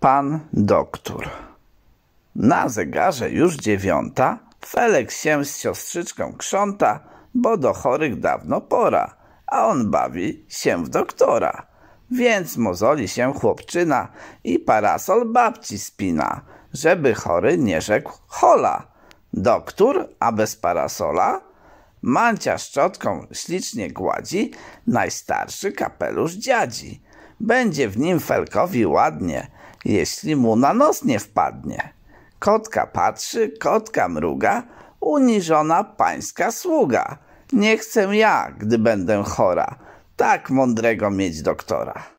Pan doktor. Na zegarze już dziewiąta, Felek się z siostrzyczką krząta, bo do chorych dawno pora, a on bawi się w doktora. Więc mozoli się chłopczyna i parasol babci spina, żeby chory nie rzekł hola. Doktor, a bez parasola? Mancia szczotką ślicznie gładzi najstarszy kapelusz dziadzi. Będzie w nim Felkowi ładnie, jeśli mu na nos nie wpadnie. Kotka patrzy, kotka mruga, uniżona pańska sługa. Nie chcę ja, gdy będę chora, tak mądrego mieć doktora.